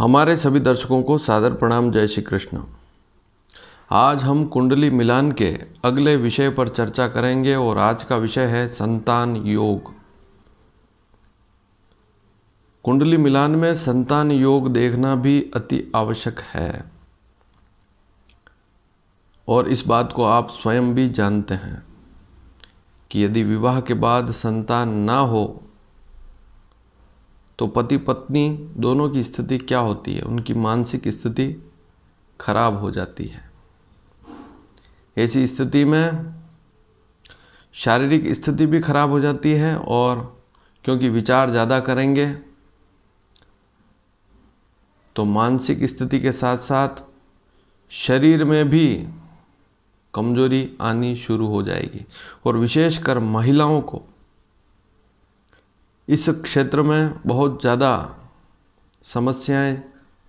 हमारे सभी दर्शकों को सादर प्रणाम जय श्री कृष्ण आज हम कुंडली मिलान के अगले विषय पर चर्चा करेंगे और आज का विषय है संतान योग कुंडली मिलान में संतान योग देखना भी अति आवश्यक है और इस बात को आप स्वयं भी जानते हैं कि यदि विवाह के बाद संतान ना हो तो पति पत्नी दोनों की स्थिति क्या होती है उनकी मानसिक स्थिति खराब हो जाती है ऐसी स्थिति में शारीरिक स्थिति भी खराब हो जाती है और क्योंकि विचार ज़्यादा करेंगे तो मानसिक स्थिति के साथ साथ शरीर में भी कमजोरी आनी शुरू हो जाएगी और विशेषकर महिलाओं को इस क्षेत्र में बहुत ज़्यादा समस्याएं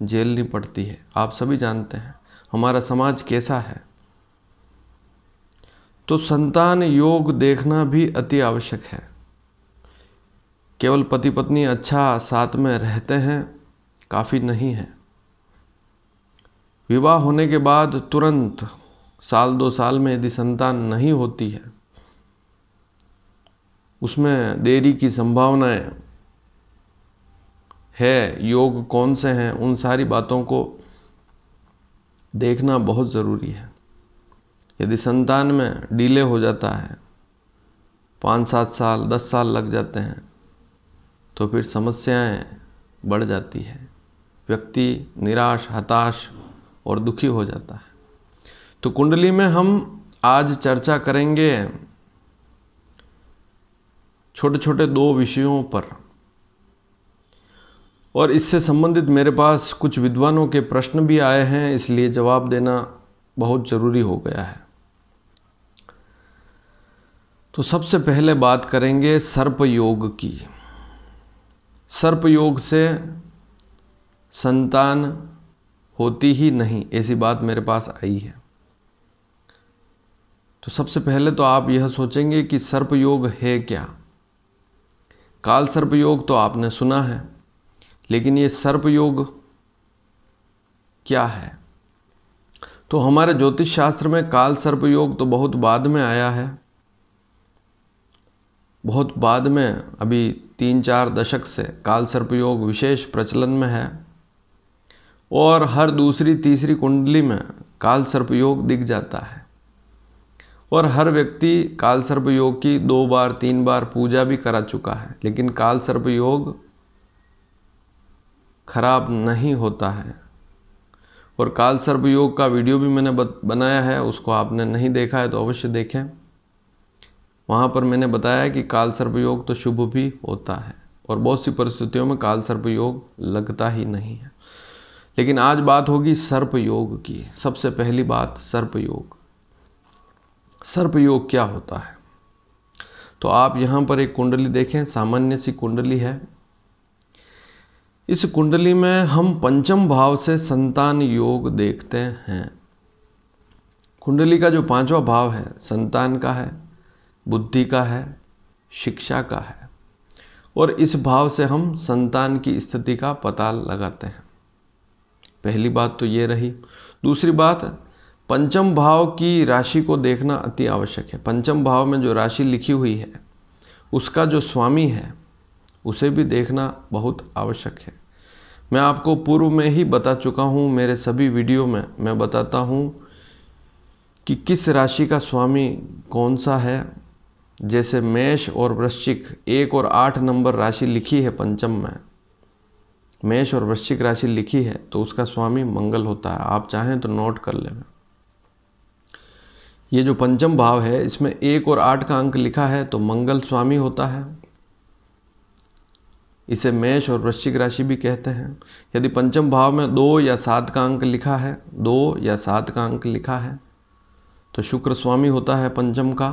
झेलनी पड़ती है आप सभी जानते हैं हमारा समाज कैसा है तो संतान योग देखना भी अति आवश्यक है केवल पति पत्नी अच्छा साथ में रहते हैं काफ़ी नहीं है विवाह होने के बाद तुरंत साल दो साल में यदि संतान नहीं होती है उसमें देरी की संभावनाएं है योग कौन से हैं उन सारी बातों को देखना बहुत ज़रूरी है यदि संतान में डिले हो जाता है पाँच सात साल दस साल लग जाते हैं तो फिर समस्याएं बढ़ जाती है व्यक्ति निराश हताश और दुखी हो जाता है तो कुंडली में हम आज चर्चा करेंगे छोटे छोटे दो विषयों पर और इससे संबंधित मेरे पास कुछ विद्वानों के प्रश्न भी आए हैं इसलिए जवाब देना बहुत ज़रूरी हो गया है तो सबसे पहले बात करेंगे सर्प योग की सर्प योग से संतान होती ही नहीं ऐसी बात मेरे पास आई है तो सबसे पहले तो आप यह सोचेंगे कि सर्प योग है क्या काल सर्पयोग तो आपने सुना है लेकिन ये सर्पयोग क्या है तो हमारे ज्योतिष शास्त्र में काल सर्पयोग तो बहुत बाद में आया है बहुत बाद में अभी तीन चार दशक से काल सर्पयोग विशेष प्रचलन में है और हर दूसरी तीसरी कुंडली में काल सर्पयोग दिख जाता है और हर व्यक्ति काल सर्प योग की दो बार तीन बार पूजा भी करा चुका है लेकिन काल सर्प योग खराब नहीं होता है और काल सर्प योग का वीडियो भी मैंने बनाया है उसको आपने नहीं देखा है तो अवश्य देखें वहाँ पर मैंने बताया कि काल सर्प योग तो शुभ भी होता है और बहुत सी परिस्थितियों में काल सर्प योग लगता ही नहीं है लेकिन आज बात होगी सर्प योग की सबसे पहली बात सर्प योग सर्पयोग क्या होता है तो आप यहाँ पर एक कुंडली देखें सामान्य सी कुंडली है इस कुंडली में हम पंचम भाव से संतान योग देखते हैं कुंडली का जो पांचवा भाव है संतान का है बुद्धि का है शिक्षा का है और इस भाव से हम संतान की स्थिति का पता लगाते हैं पहली बात तो ये रही दूसरी बात पंचम भाव की राशि को देखना अति आवश्यक है पंचम भाव में जो राशि लिखी हुई है उसका जो स्वामी है उसे भी देखना बहुत आवश्यक है मैं आपको पूर्व में ही बता चुका हूँ मेरे सभी वीडियो में मैं बताता हूँ कि किस राशि का स्वामी कौन सा है जैसे मेष और वृश्चिक एक और आठ नंबर राशि लिखी है पंचम में मेष और वृश्चिक राशि लिखी है तो उसका स्वामी मंगल होता है आप चाहें तो नोट कर लेना ये जो पंचम भाव है इसमें एक और आठ का अंक लिखा है तो मंगल स्वामी होता है इसे मेष और वृश्चिक राशि भी कहते हैं यदि पंचम भाव में दो या सात का अंक लिखा है दो या सात का अंक लिखा है तो शुक्र स्वामी होता है पंचम का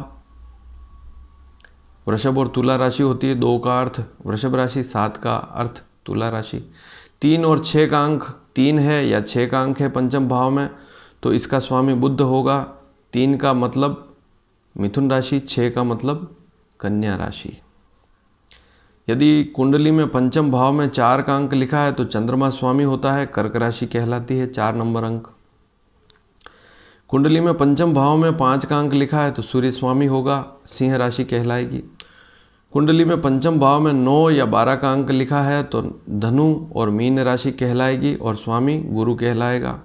वृषभ और तुला राशि होती है दो का अर्थ वृषभ राशि सात का अर्थ तुला राशि तीन और छः का अंक तीन है या छः का अंक है पंचम भाव में तो इसका स्वामी बुद्ध होगा तीन का मतलब मिथुन राशि छः का मतलब कन्या राशि यदि कुंडली में पंचम भाव में चार का अंक लिखा है तो चंद्रमा स्वामी होता है कर्क राशि कहलाती है चार नंबर अंक कुंडली में पंचम भाव में पाँच का अंक लिखा है तो सूर्य स्वामी होगा सिंह राशि कहलाएगी कुंडली में पंचम भाव में नौ या बारह का अंक लिखा है तो धनु और मीन राशि कहलाएगी और स्वामी गुरु कहलाएगा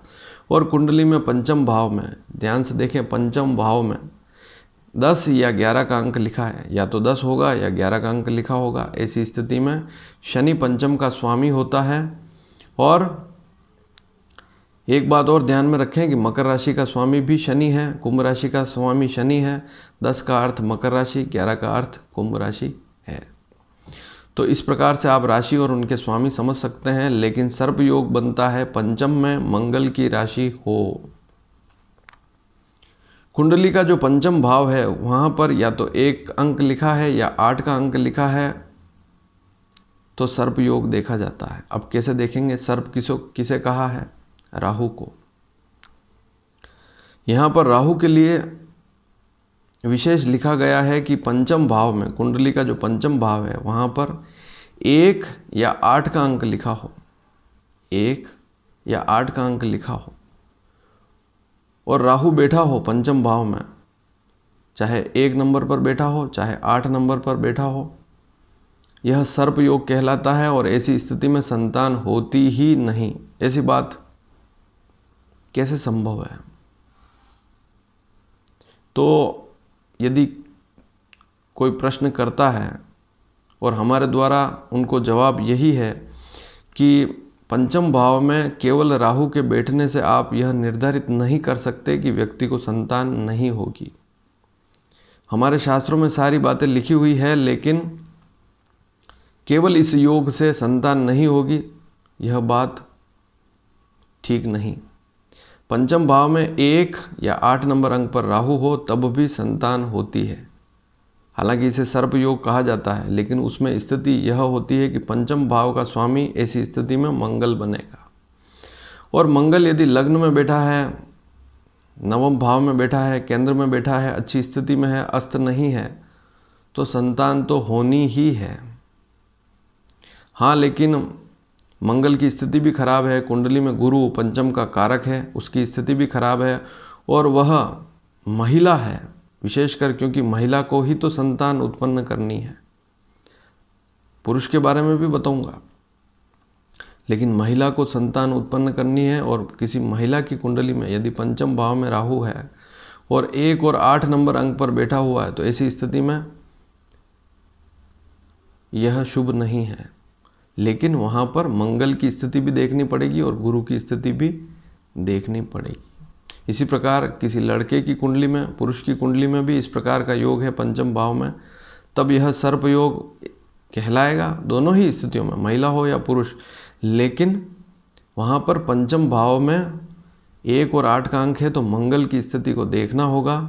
और कुंडली में पंचम भाव में ध्यान से देखें पंचम भाव में दस या ग्यारह का अंक लिखा है या तो दस होगा या ग्यारह का अंक लिखा होगा ऐसी स्थिति में शनि पंचम का स्वामी होता है और एक बात और ध्यान में रखें कि मकर राशि का स्वामी भी शनि है कुंभ राशि का स्वामी शनि है दस का अर्थ मकर राशि ग्यारह का अर्थ कुंभ राशि है तो इस प्रकार से आप राशि और उनके स्वामी समझ सकते हैं लेकिन सर्प योग बनता है पंचम में मंगल की राशि हो कुंडली का जो पंचम भाव है वहाँ पर या तो एक अंक लिखा है या आठ का अंक लिखा है तो सर्प योग देखा जाता है अब कैसे देखेंगे सर्प किसो किसे कहा है राहु को यहाँ पर राहु के लिए विशेष लिखा गया है कि पंचम भाव में कुंडली का जो पंचम भाव है वहाँ पर एक या आठ का अंक लिखा हो एक या आठ का अंक लिखा हो और राहु बैठा हो पंचम भाव में चाहे एक नंबर पर बैठा हो चाहे आठ नंबर पर बैठा हो यह सर्प योग कहलाता है और ऐसी स्थिति में संतान होती ही नहीं ऐसी बात कैसे संभव है तो यदि कोई प्रश्न करता है और हमारे द्वारा उनको जवाब यही है कि पंचम भाव में केवल राहु के बैठने से आप यह निर्धारित नहीं कर सकते कि व्यक्ति को संतान नहीं होगी हमारे शास्त्रों में सारी बातें लिखी हुई है लेकिन केवल इस योग से संतान नहीं होगी यह बात ठीक नहीं पंचम भाव में एक या आठ नंबर अंक पर राहु हो तब भी संतान होती है हालांकि इसे सर्प योग कहा जाता है लेकिन उसमें स्थिति यह होती है कि पंचम भाव का स्वामी ऐसी स्थिति में मंगल बनेगा और मंगल यदि लग्न में बैठा है नवम भाव में बैठा है केंद्र में बैठा है अच्छी स्थिति में है अस्त नहीं है तो संतान तो होनी ही है हाँ लेकिन मंगल की स्थिति भी खराब है कुंडली में गुरु पंचम का कारक है उसकी स्थिति भी खराब है और वह महिला है विशेषकर क्योंकि महिला को ही तो संतान उत्पन्न करनी है पुरुष के बारे में भी बताऊंगा लेकिन महिला को संतान उत्पन्न करनी है और किसी महिला की कुंडली में यदि पंचम भाव में राहु है और एक और आठ नंबर अंक पर बैठा हुआ है तो ऐसी स्थिति में यह शुभ नहीं है लेकिन वहाँ पर मंगल की स्थिति भी देखनी पड़ेगी और गुरु की स्थिति भी देखनी पड़ेगी इसी प्रकार किसी लड़के की कुंडली में पुरुष की कुंडली में भी इस प्रकार का योग है पंचम भाव में तब यह सर्प योग कहलाएगा दोनों ही स्थितियों में महिला हो या पुरुष लेकिन वहाँ पर पंचम भाव में एक और आठ का अंक है तो मंगल की स्थिति को देखना होगा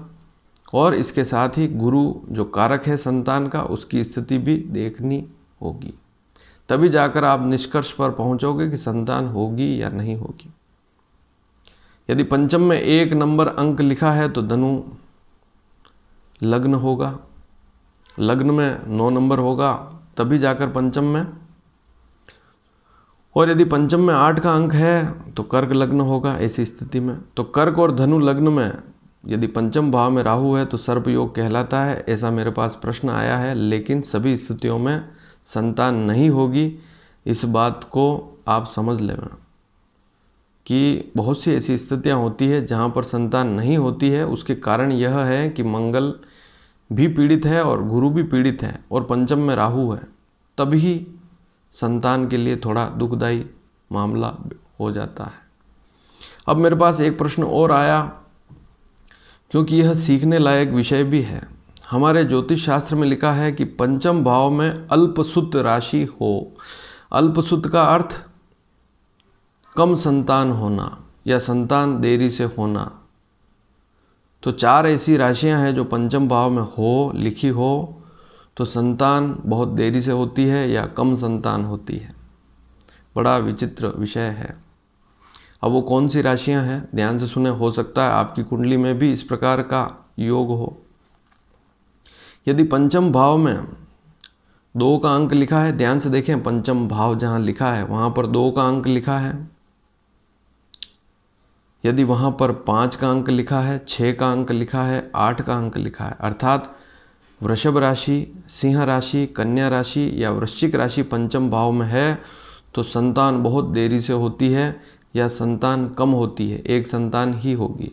और इसके साथ ही गुरु जो कारक है संतान का उसकी स्थिति भी देखनी होगी तभी जाकर आप निष्कर्ष पर पहुंचोगे कि संतान होगी या नहीं होगी यदि पंचम में एक नंबर अंक लिखा है तो धनु लग्न होगा लग्न में नौ नंबर होगा तभी जाकर पंचम में और यदि पंचम में आठ का अंक है तो कर्क लग्न होगा ऐसी स्थिति में तो कर्क और धनु लग्न में यदि पंचम भाव में राहु है तो सर्पयोग कहलाता है ऐसा मेरे पास प्रश्न आया है लेकिन सभी स्थितियों में संतान नहीं होगी इस बात को आप समझ लेना कि बहुत सी ऐसी स्थितियाँ होती है जहाँ पर संतान नहीं होती है उसके कारण यह है कि मंगल भी पीड़ित है और गुरु भी पीड़ित है और पंचम में राहु है तभी संतान के लिए थोड़ा दुखदायी मामला हो जाता है अब मेरे पास एक प्रश्न और आया क्योंकि यह सीखने लायक विषय भी है हमारे ज्योतिष शास्त्र में लिखा है कि पंचम भाव में अल्पसुत राशि हो अल्पसुत का अर्थ कम संतान होना या संतान देरी से होना तो चार ऐसी राशियां हैं जो पंचम भाव में हो लिखी हो तो संतान बहुत देरी से होती है या कम संतान होती है बड़ा विचित्र विषय है अब वो कौन सी राशियां हैं ध्यान से सुने हो सकता है आपकी कुंडली में भी इस प्रकार का योग हो यदि पंचम भाव में दो का अंक लिखा है ध्यान से देखें पंचम भाव जहाँ लिखा है वहाँ पर दो का अंक लिखा है यदि वहाँ पर पाँच का अंक लिखा है छः का अंक लिखा है आठ का अंक लिखा है अर्थात वृषभ राशि सिंह राशि कन्या राशि या वृश्चिक राशि पंचम भाव में है तो संतान बहुत देरी से होती है या संतान कम होती है एक संतान ही होगी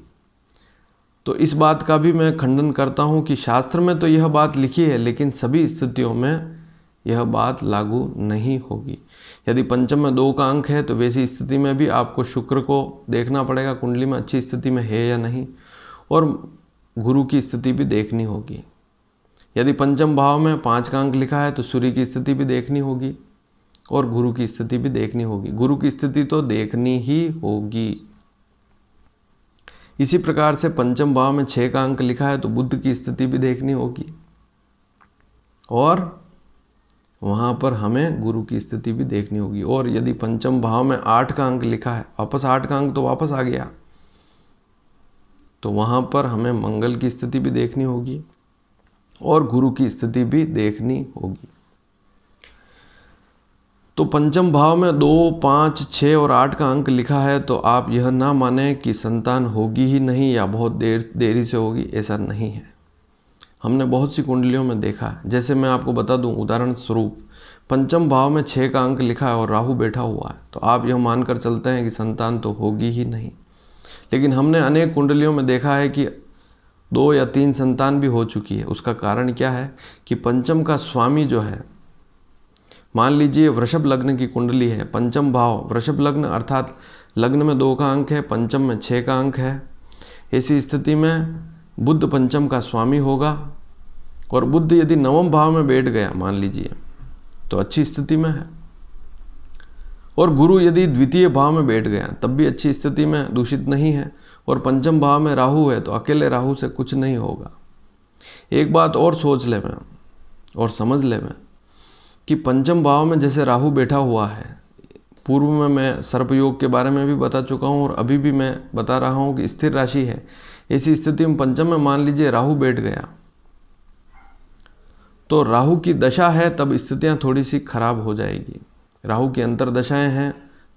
तो इस बात का भी मैं खंडन करता हूँ कि शास्त्र में तो यह बात लिखी है लेकिन सभी स्थितियों में यह बात लागू नहीं होगी यदि पंचम में दो का अंक है तो वैसी स्थिति में भी आपको शुक्र को देखना पड़ेगा कुंडली में अच्छी स्थिति में है या नहीं और गुरु की स्थिति भी देखनी होगी यदि पंचम भाव में पाँच का अंक लिखा है तो सूर्य की स्थिति भी देखनी होगी और गुरु की स्थिति भी देखनी होगी गुरु की स्थिति तो देखनी ही होगी इसी प्रकार से पंचम भाव में छः का अंक लिखा है तो बुद्ध की स्थिति भी देखनी होगी और वहाँ पर हमें गुरु की स्थिति भी देखनी होगी और यदि पंचम भाव में आठ का अंक लिखा है वापस आठ का अंक तो वापस आ गया तो वहाँ पर हमें मंगल की स्थिति भी देखनी होगी और गुरु की स्थिति भी देखनी होगी तो पंचम भाव में दो पाँच छः और आठ का अंक लिखा है तो आप यह ना माने कि संतान होगी ही नहीं या बहुत देर देरी से होगी ऐसा नहीं है हमने बहुत सी कुंडलियों में देखा जैसे मैं आपको बता दूं उदाहरण स्वरूप पंचम भाव में छः का अंक लिखा है और राहु बैठा हुआ है तो आप यह मानकर चलते हैं कि संतान तो होगी ही नहीं लेकिन हमने अनेक कुंडलियों में देखा है कि दो या तीन संतान भी हो चुकी है उसका कारण क्या है कि पंचम का स्वामी जो है मान लीजिए वृषभ लग्न की कुंडली है पंचम भाव वृषभ लग्न अर्थात लग्न में दो का अंक है पंचम में छः का अंक है ऐसी स्थिति में बुद्ध पंचम का स्वामी होगा और बुद्ध यदि नवम भाव में बैठ गया मान लीजिए तो अच्छी स्थिति में है और गुरु यदि द्वितीय भाव में बैठ गया तब भी अच्छी स्थिति में दूषित नहीं है और पंचम भाव में राहु है तो अकेले राहु से कुछ नहीं होगा एक बात और सोच ले मैं और समझ ले मैं कि पंचम भाव में जैसे राहु बैठा हुआ है पूर्व में मैं सर्पयोग के बारे में भी बता चुका हूँ और अभी भी मैं बता रहा हूँ कि स्थिर राशि है ऐसी स्थिति में पंचम में मान लीजिए राहु बैठ गया तो राहु की दशा है तब स्थितियाँ थोड़ी सी खराब हो जाएगी राहु की अंतर हैं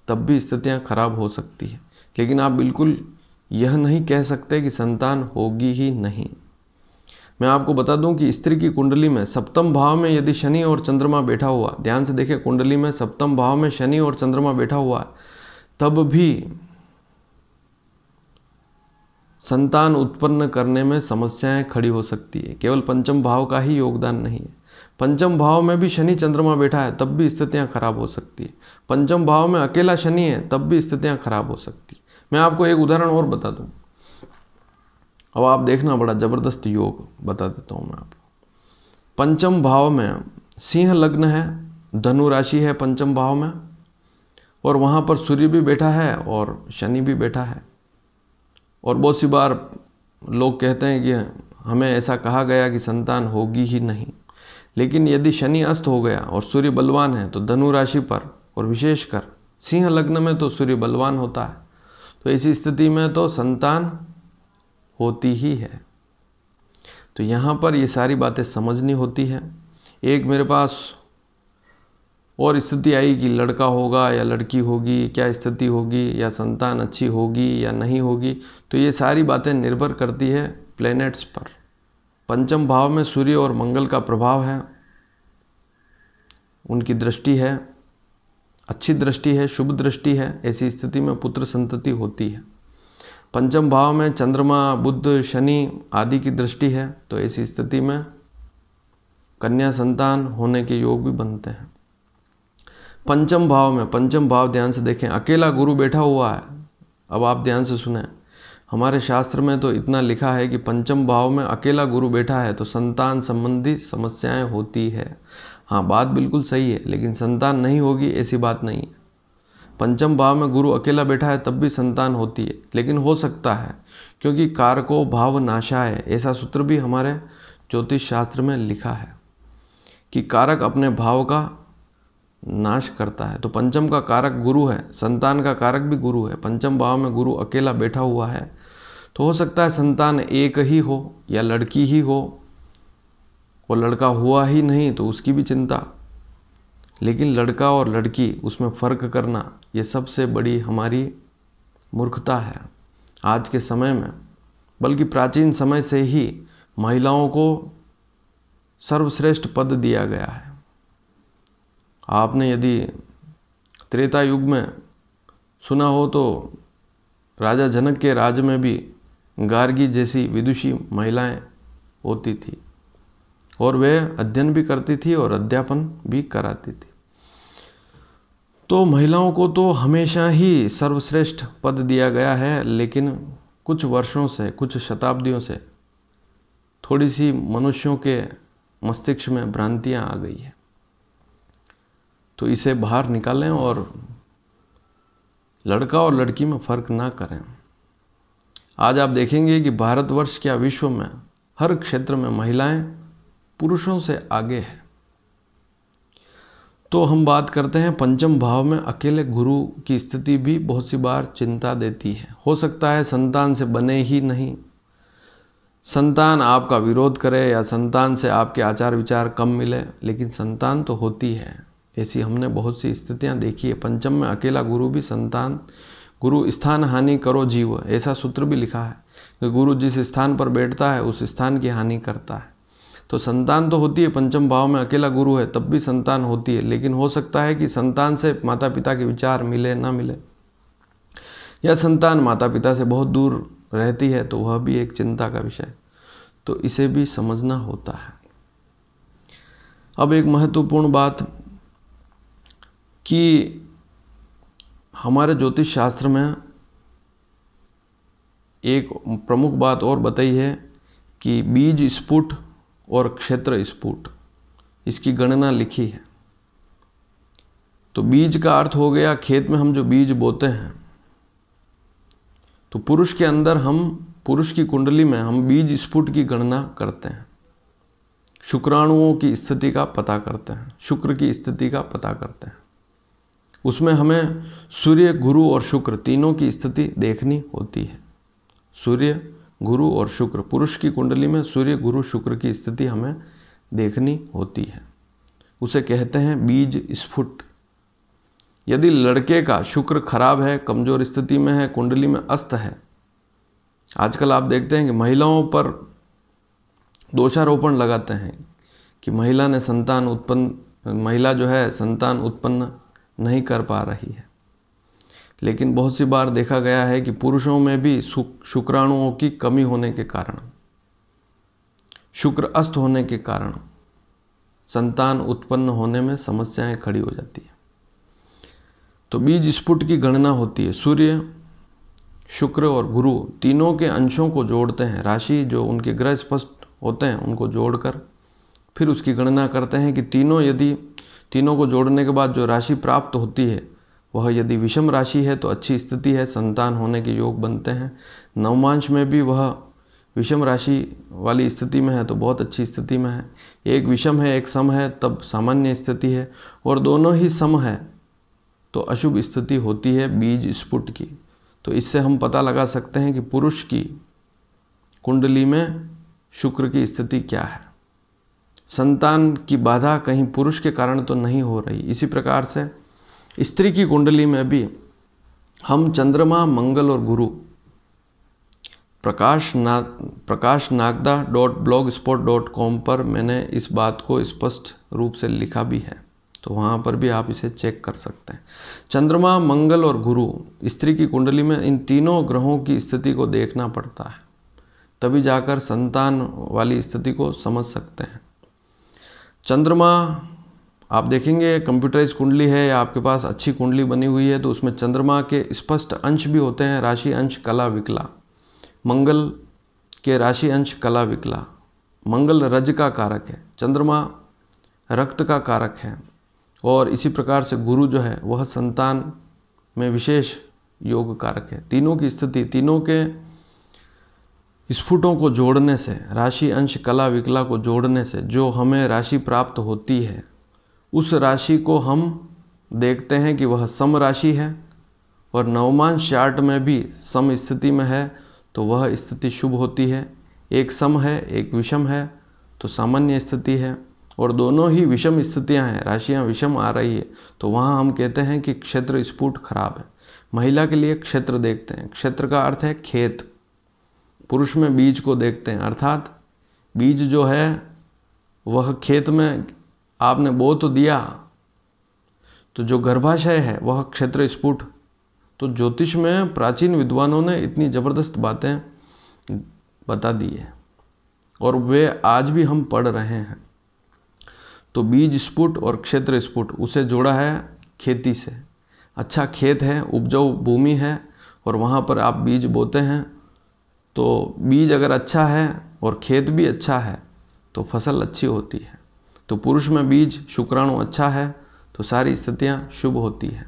तब भी स्थितियाँ खराब हो सकती है लेकिन आप बिल्कुल यह नहीं कह सकते कि संतान होगी ही नहीं मैं आपको बता दूं कि स्त्री की कुंडली में सप्तम भाव में यदि शनि और चंद्रमा बैठा हुआ ध्यान से देखें कुंडली में सप्तम भाव में शनि और चंद्रमा बैठा हुआ है तब भी संतान उत्पन्न करने में समस्याएं खड़ी हो सकती है केवल पंचम भाव का ही योगदान नहीं है पंचम भाव में भी शनि चंद्रमा बैठा है तब भी स्थितियां खराब हो सकती है पंचम भाव में अकेला शनि है तब भी स्थितियां खराब हो सकती है मैं आपको एक उदाहरण और बता दूं अब आप देखना बड़ा ज़बरदस्त योग बता देता हूँ मैं आपको पंचम भाव में सिंह लग्न है धनु राशि है पंचम भाव में और वहाँ पर सूर्य भी बैठा है और शनि भी बैठा है और बहुत सी बार लोग कहते हैं कि हमें ऐसा कहा गया कि संतान होगी ही नहीं लेकिन यदि शनि अस्त हो गया और सूर्य बलवान है तो धनु राशि पर और विशेषकर सिंह लग्न में तो सूर्य बलवान होता है तो ऐसी स्थिति में तो संतान होती ही है तो यहाँ पर ये सारी बातें समझनी होती है एक मेरे पास और स्थिति आई कि लड़का होगा या लड़की होगी क्या स्थिति होगी या संतान अच्छी होगी या नहीं होगी तो ये सारी बातें निर्भर करती है प्लैनेट्स पर पंचम भाव में सूर्य और मंगल का प्रभाव है उनकी दृष्टि है अच्छी दृष्टि है शुभ दृष्टि है ऐसी स्थिति में पुत्र संतति होती है पंचम भाव में चंद्रमा बुद्ध शनि आदि की दृष्टि है तो ऐसी स्थिति में कन्या संतान होने के योग भी बनते हैं पंचम भाव में पंचम भाव ध्यान से देखें अकेला गुरु बैठा हुआ है अब आप ध्यान से सुने हमारे शास्त्र में तो इतना लिखा है कि पंचम भाव में अकेला गुरु बैठा है तो संतान संबंधी समस्याएं होती है हाँ बात बिल्कुल सही है लेकिन संतान नहीं होगी ऐसी बात नहीं है पंचम भाव में गुरु अकेला बैठा है तब भी संतान होती है लेकिन हो सकता है क्योंकि कारको भाव नाशा है ऐसा सूत्र भी हमारे ज्योतिष शास्त्र में लिखा है कि कारक अपने भाव का नाश करता है तो पंचम का कारक गुरु है संतान का कारक भी गुरु है पंचम भाव में गुरु अकेला बैठा हुआ है तो हो सकता है संतान एक ही हो या लड़की ही हो वो लड़का हुआ ही नहीं तो उसकी भी चिंता लेकिन लड़का और लड़की उसमें फ़र्क करना ये सबसे बड़ी हमारी मूर्खता है आज के समय में बल्कि प्राचीन समय से ही महिलाओं को सर्वश्रेष्ठ पद दिया गया है आपने यदि त्रेता युग में सुना हो तो राजा जनक के राज में भी गार्गी जैसी विदुषी महिलाएं होती थी और वे अध्ययन भी करती थी और अध्यापन भी कराती थी तो महिलाओं को तो हमेशा ही सर्वश्रेष्ठ पद दिया गया है लेकिन कुछ वर्षों से कुछ शताब्दियों से थोड़ी सी मनुष्यों के मस्तिष्क में भ्रांतियाँ आ गई है तो इसे बाहर निकालें और लड़का और लड़की में फ़र्क ना करें आज आप देखेंगे कि भारतवर्ष क्या विश्व में हर क्षेत्र में महिलाएं पुरुषों से आगे है तो हम बात करते हैं पंचम भाव में अकेले गुरु की स्थिति भी बहुत सी बार चिंता देती है हो सकता है संतान से बने ही नहीं संतान आपका विरोध करे या संतान से आपके आचार विचार कम मिले लेकिन संतान तो होती है ऐसी हमने बहुत सी स्थितियां देखी है पंचम में अकेला गुरु भी संतान गुरु स्थान हानि करो जीव ऐसा सूत्र भी लिखा है कि गुरु जिस स्थान पर बैठता है उस स्थान की हानि करता है तो संतान तो होती है पंचम भाव में अकेला गुरु है तब भी संतान होती है लेकिन हो सकता है कि संतान से माता पिता के विचार मिले ना मिले या संतान माता पिता से बहुत दूर रहती है तो वह भी एक चिंता का विषय तो इसे भी समझना होता है अब एक महत्वपूर्ण बात कि हमारे ज्योतिष शास्त्र में एक प्रमुख बात और बताई है कि बीज स्फुट और क्षेत्र स्फुट इसकी गणना लिखी है तो बीज का अर्थ हो गया खेत में हम जो बीज बोते हैं तो पुरुष के अंदर हम पुरुष की कुंडली में हम बीज स्फुट की गणना करते हैं शुक्राणुओं की स्थिति का पता करते हैं शुक्र की स्थिति का पता करते हैं उसमें हमें सूर्य गुरु और शुक्र तीनों की स्थिति देखनी होती है सूर्य गुरु और शुक्र पुरुष की कुंडली में सूर्य गुरु शुक्र की स्थिति हमें देखनी होती है उसे कहते हैं बीज स्फुट यदि लड़के का शुक्र खराब है कमज़ोर स्थिति में है कुंडली में अस्त है आजकल आप देखते हैं कि महिलाओं पर दोषारोपण लगाते हैं कि महिला ने संतान उत्पन्न महिला जो है संतान उत्पन्न नहीं कर पा रही है लेकिन बहुत सी बार देखा गया है कि पुरुषों में भी शुक्राणुओं की कमी होने के कारण शुक्र अस्त होने के कारण संतान उत्पन्न होने में समस्याएं खड़ी हो जाती है तो बीज स्फुट की गणना होती है सूर्य शुक्र और गुरु तीनों के अंशों को जोड़ते हैं राशि जो उनके ग्रह स्पष्ट होते हैं उनको जोड़कर फिर उसकी गणना करते हैं कि तीनों यदि तीनों को जोड़ने के बाद जो राशि प्राप्त होती है वह यदि विषम राशि है तो अच्छी स्थिति है संतान होने के योग बनते हैं नवमांश में भी वह विषम राशि वाली स्थिति में है तो बहुत अच्छी स्थिति में है एक विषम है एक सम है तब सामान्य स्थिति है और दोनों ही सम है तो अशुभ स्थिति होती है बीज स्फुट की तो इससे हम पता लगा सकते हैं कि पुरुष की कुंडली में शुक्र की स्थिति क्या है संतान की बाधा कहीं पुरुष के कारण तो नहीं हो रही इसी प्रकार से स्त्री की कुंडली में भी हम चंद्रमा मंगल और गुरु प्रकाश ना Prakash Nagda dot blogspot dot com पर मैंने इस बात को स्पष्ट रूप से लिखा भी है तो वहाँ पर भी आप इसे चेक कर सकते हैं चंद्रमा मंगल और गुरु स्त्री की कुंडली में इन तीनों ग्रहों की स्थिति को देखना पड़ता है तभी जाकर संतान वाली स्थिति को समझ सकते हैं चंद्रमा आप देखेंगे कंप्यूटराइज कुंडली है या आपके पास अच्छी कुंडली बनी हुई है तो उसमें चंद्रमा के स्पष्ट अंश भी होते हैं राशि अंश कला विकला मंगल के राशि अंश कला विकला मंगल रज का कारक है चंद्रमा रक्त का कारक है और इसी प्रकार से गुरु जो है वह संतान में विशेष योग कारक है तीनों की स्थिति तीनों के स्फुटों को जोड़ने से राशि अंश कला विकला को जोड़ने से जो हमें राशि प्राप्त होती है उस राशि को हम देखते हैं कि वह सम राशि है और नवमान चार्ट में भी सम स्थिति में है तो वह स्थिति शुभ होती है एक सम है एक विषम है तो सामान्य स्थिति है और दोनों ही विषम स्थितियां हैं राशियां विषम आ रही है तो वहाँ हम कहते हैं कि क्षेत्र स्फुट खराब है महिला के लिए क्षेत्र देखते हैं क्षेत्र का अर्थ है खेत पुरुष में बीज को देखते हैं अर्थात बीज जो है वह खेत में आपने बो तो दिया तो जो गर्भाशय है वह क्षेत्र स्फुट तो ज्योतिष में प्राचीन विद्वानों ने इतनी ज़बरदस्त बातें बता दी है और वे आज भी हम पढ़ रहे हैं तो बीज स्फुट और क्षेत्र स्फुट उसे जोड़ा है खेती से अच्छा खेत है उपजाऊ भूमि है और वहाँ पर आप बीज बोते हैं तो बीज अगर अच्छा है और खेत भी अच्छा है तो फसल अच्छी होती है तो पुरुष में बीज शुक्राणु अच्छा है तो सारी स्थितियाँ शुभ होती है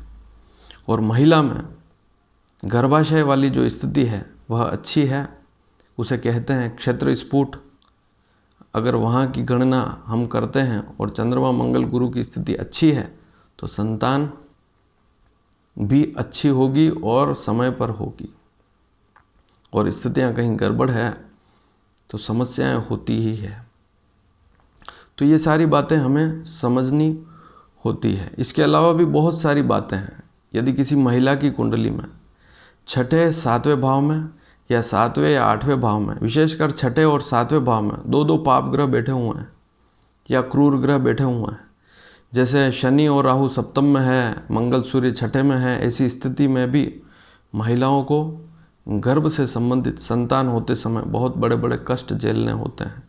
और महिला में गर्भाशय वाली जो स्थिति है वह अच्छी है उसे कहते हैं क्षेत्र स्फुट अगर वहाँ की गणना हम करते हैं और चंद्रमा मंगल गुरु की स्थिति अच्छी है तो संतान भी अच्छी होगी और समय पर होगी और स्थितियाँ कहीं गड़बड़ है तो समस्याएं होती ही है तो ये सारी बातें हमें समझनी होती है इसके अलावा भी बहुत सारी बातें हैं यदि किसी महिला की कुंडली में छठे सातवें भाव में या सातवें या आठवें भाव में विशेषकर छठे और सातवें भाव में दो दो पाप ग्रह बैठे हुए हैं या क्रूर ग्रह बैठे हुए हैं जैसे शनि और राहु सप्तम में है मंगल सूर्य छठे में है ऐसी स्थिति में भी महिलाओं को गर्भ से संबंधित संतान होते समय बहुत बड़े बड़े कष्ट झेलने होते हैं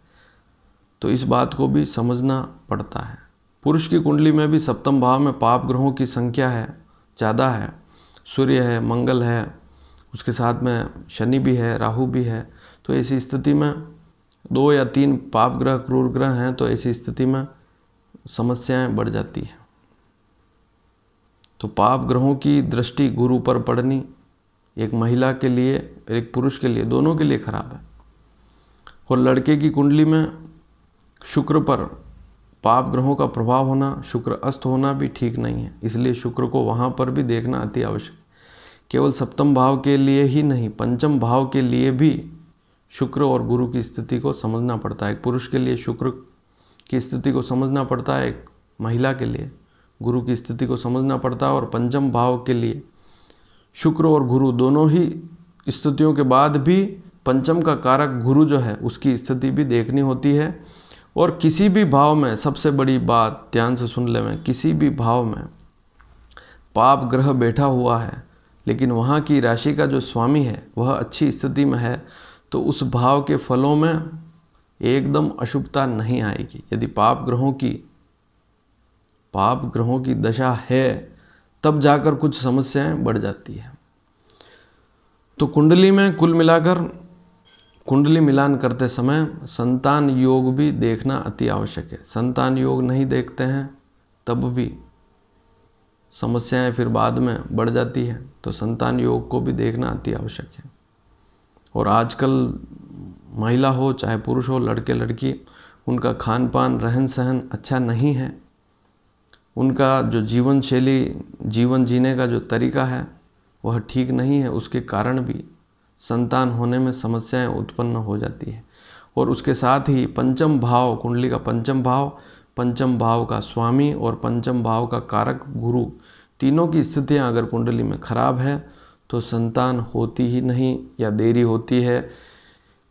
तो इस बात को भी समझना पड़ता है पुरुष की कुंडली में भी सप्तम भाव में पाप ग्रहों की संख्या है ज़्यादा है सूर्य है मंगल है उसके साथ में शनि भी है राहु भी है तो ऐसी स्थिति में दो या तीन पाप ग्रह क्रूर ग्रह हैं तो ऐसी स्थिति में समस्याएं बढ़ जाती हैं तो पाप ग्रहों की दृष्टि गुरु पर पड़नी एक महिला के लिए एक पुरुष के लिए दोनों के लिए खराब है और लड़के की कुंडली में शुक्र पर पाप ग्रहों का प्रभाव होना शुक्र अस्त होना भी ठीक नहीं है इसलिए शुक्र को वहाँ पर भी देखना अति आवश्यक केवल सप्तम भाव के लिए ही नहीं पंचम भाव के लिए भी शुक्र और गुरु की स्थिति को समझना पड़ता है पुरुष के लिए शुक्र की स्थिति को समझना पड़ता है एक महिला के लिए गुरु की स्थिति को समझना पड़ता है और पंचम भाव के लिए शुक्र और गुरु दोनों ही स्थितियों के बाद भी पंचम का कारक गुरु जो है उसकी स्थिति भी देखनी होती है और किसी भी भाव में सबसे बड़ी बात ध्यान से सुन ले में किसी भी भाव में पाप ग्रह बैठा हुआ है लेकिन वहाँ की राशि का जो स्वामी है वह अच्छी स्थिति में है तो उस भाव के फलों में एकदम अशुभता नहीं आएगी यदि पाप ग्रहों की पाप ग्रहों की दशा है तब जाकर कुछ समस्याएं बढ़ जाती है तो कुंडली में कुल मिलाकर कुंडली मिलान करते समय संतान योग भी देखना अति आवश्यक है संतान योग नहीं देखते हैं तब भी समस्याएं फिर बाद में बढ़ जाती है तो संतान योग को भी देखना अति आवश्यक है और आजकल महिला हो चाहे पुरुष हो लड़के लड़की उनका खान पान रहन सहन अच्छा नहीं है उनका जो जीवन शैली जीवन जीने का जो तरीका है वह ठीक नहीं है उसके कारण भी संतान होने में समस्याएं उत्पन्न हो जाती है और उसके साथ ही पंचम भाव कुंडली का पंचम भाव पंचम भाव का स्वामी और पंचम भाव का कारक गुरु तीनों की स्थितियां अगर कुंडली में खराब है तो संतान होती ही नहीं या देरी होती है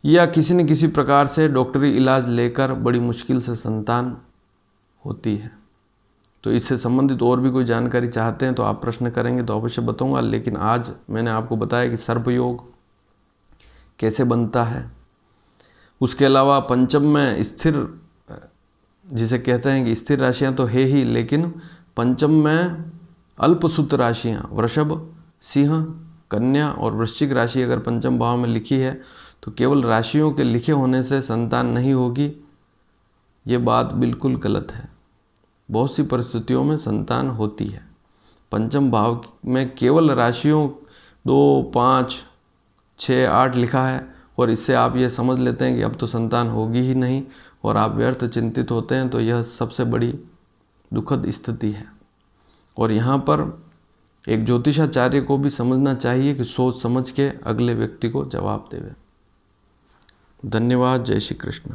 या किसी न किसी प्रकार से डॉक्टरी इलाज लेकर बड़ी मुश्किल से संतान होती है तो इससे संबंधित और भी कोई जानकारी चाहते हैं तो आप प्रश्न करेंगे तो अवश्य बताऊंगा लेकिन आज मैंने आपको बताया कि सर्पयोग कैसे बनता है उसके अलावा पंचम में स्थिर जिसे कहते हैं कि स्थिर राशियां तो है ही लेकिन पंचम में अल्पसूत्र राशियां वृषभ सिंह कन्या और वृश्चिक राशि अगर पंचम भाव में लिखी है तो केवल राशियों के लिखे होने से संतान नहीं होगी ये बात बिल्कुल गलत है बहुत सी परिस्थितियों में संतान होती है पंचम भाव में केवल राशियों दो पाँच छः आठ लिखा है और इससे आप ये समझ लेते हैं कि अब तो संतान होगी ही नहीं और आप व्यर्थ चिंतित होते हैं तो यह सबसे बड़ी दुखद स्थिति है और यहाँ पर एक ज्योतिषाचार्य को भी समझना चाहिए कि सोच समझ के अगले व्यक्ति को जवाब देवे धन्यवाद जय श्री कृष्ण